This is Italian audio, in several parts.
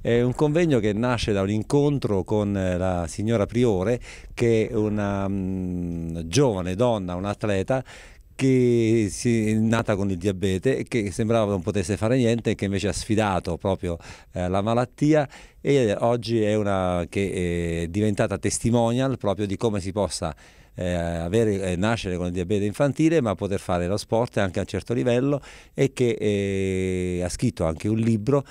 È un convegno che nasce da un incontro con eh, la signora Priore, che è una mh, mm, giovane donna, un'atleta, che è nata con il diabete e che sembrava non potesse fare niente e che invece ha sfidato proprio eh, la malattia e eh, oggi è una che eh, è diventata testimonial proprio di come si possa eh, avere, eh, nascere con il diabete infantile ma poter fare lo sport anche a un certo livello e che ha scritto anche un libro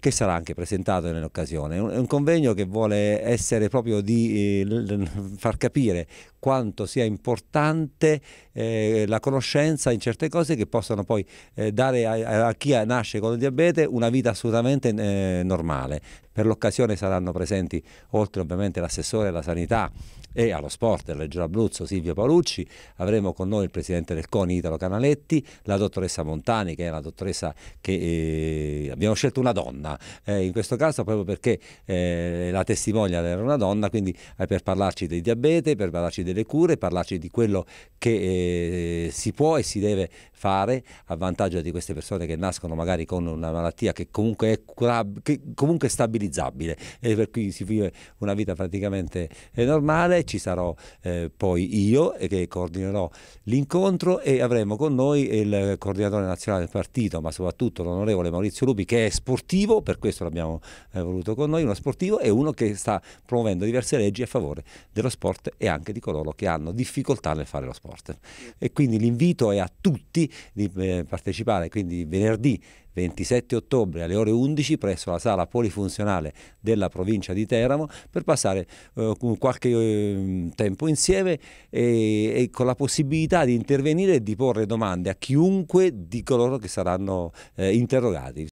che sarà anche presentato nell'occasione. È un convegno che vuole essere proprio di eh, far capire quanto sia importante eh, la conoscenza in certe cose che possono poi eh, dare a, a, chi nasce con il diabete una vita assolutamente eh, normale. Per l'occasione saranno presenti oltre ovviamente l'assessore alla sanità e allo sport della Regione Abruzzo Silvio Paolucci, avremo con noi il presidente del CONI Italo Canaletti, la dottoressa Montani che è la dottoressa che eh, abbiamo scelto una donna donna, eh, in questo caso proprio perché eh, la testimonial era una donna, quindi eh, per parlarci del diabete, per parlarci delle cure, parlarci di quello che eh, si può e si deve fare a vantaggio di queste persone che nascono magari con una malattia che comunque è curab- che comunque stabilizzabile e per cui si vive una vita praticamente eh, normale. Ci sarò eh, poi io che coordinerò l'incontro e avremo con noi il coordinatore nazionale del partito, ma soprattutto l'onorevole Maurizio Lupi che è sportivo per questo l'abbiamo eh, voluto con noi, uno sportivo e uno che sta promuovendo diverse leggi a favore dello sport e anche di coloro che hanno difficoltà nel fare lo sport. E quindi l'invito è a tutti di eh, partecipare, quindi venerdì 27 ottobre alle ore 11 presso la sala polifunzionale della provincia di Teramo per passare eh, qualche eh, tempo insieme e, e, con la possibilità di intervenire e di porre domande a chiunque di coloro che saranno eh, interrogati.